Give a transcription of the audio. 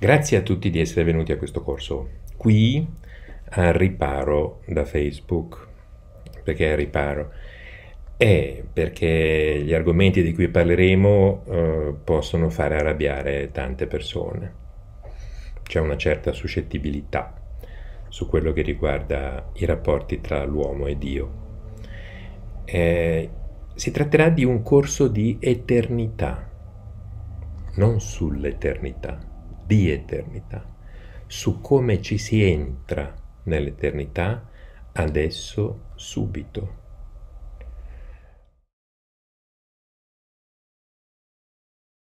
Grazie a tutti di essere venuti a questo corso. Qui al riparo da Facebook. Perché al riparo? È perché gli argomenti di cui parleremo eh, possono fare arrabbiare tante persone. C'è una certa suscettibilità su quello che riguarda i rapporti tra l'uomo e Dio. Eh, si tratterà di un corso di eternità, non sull'eternità di eternità. Su come ci si entra nell'eternità adesso, subito.